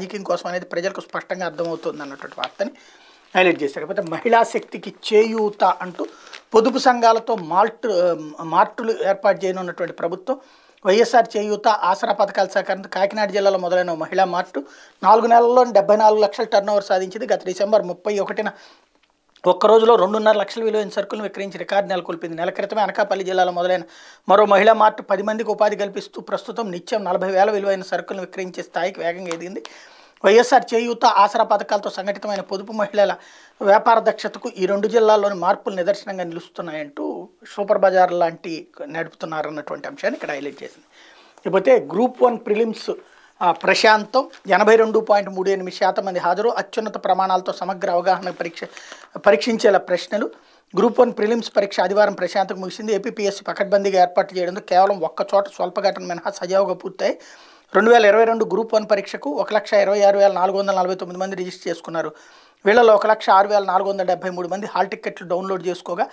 రాజకీయం కోసం అనేది ప్రజలకు స్పష్టంగా అర్థమవుతుంది అన్నటువంటి వార్తని హైలైట్ చేశారు కాకపోతే మహిళా శక్తికి చేయూత అంటూ పొదుపు సంఘాలతో మాల్ట్ మార్టులు ఏర్పాటు చేయనున్నటువంటి ప్రభుత్వం వైఎస్ఆర్ చేయూత ఆసరా పథకాల సహకారంతో కాకినాడ జిల్లాలో మొదలైన మహిళా మార్టు నాలుగు నెలల్లో డెబ్బై నాలుగు లక్షల టర్న్ ఓవర్ సాధించింది గత డిసెంబర్ ముప్పై ఒకటిన ఒక్క రోజులో రెండున్నర లక్షల విలువైన సరుకులను విక్రయించి రికార్డు నెలకొల్పింది నెల క్రితమే అనకాపల్లి జిల్లాలో మొదలైన మరో మహిళా మార్ట్ పది మందికి ఉపాధి కల్పిస్తూ ప్రస్తుతం నిత్యం నలభై వేల విలువైన సరుకులను విక్రయించే స్థాయికి వేగంగా ఎదిగింది వైఎస్ఆర్ చేయూత ఆసరా పథకాలతో సంఘటితమైన పొదుపు మహిళల వ్యాపార దక్షతకు ఈ రెండు జిల్లాల్లోని మార్పులు నిదర్శనంగా నిలుస్తున్నాయంటూ సూపర్ బజార్ లాంటి నడుపుతున్నారన్నటువంటి అంశాన్ని ఇక్కడ హైలైట్ చేసింది లేకపోతే గ్రూప్ వన్ ప్రిలిమ్స్ ప్రశాంతం ఎనభై రెండు పాయింట్ మూడు ఎనిమిది శాతం మంది హాజరు అత్యున్నత ప్రమాణాలతో సమగ్ర అవగాహన పరీక్ష పరీక్షించేలా ప్రశ్నలు గ్రూప్ వన్ ప్రిలిమ్స్ పరీక్ష ఆదివారం ప్రశాంతకు ముగిసింది ఏపీఎస్సీ పకడ్బందీగా ఏర్పాటు చేయడంతో కేవలం ఒక్క చోట స్వల్ప ఘటన మినహా సజావుగా పూర్తయి రెండు వేల ఇరవై రెండు గ్రూప్ వన్ పరీక్షకు ఒక లక్ష ఇరవై ఆరు వేల నాలుగు వందల నలభై తొమ్మిది మంది రిజిస్టర్ చేసుకున్నారు వీళ్ళలో ఒక లక్ష ఆరు వేల నాలుగు వందల డెబ్బై మూడు మంది హాల్ టిక్కెట్లు డౌన్లోడ్ చేసుకోగా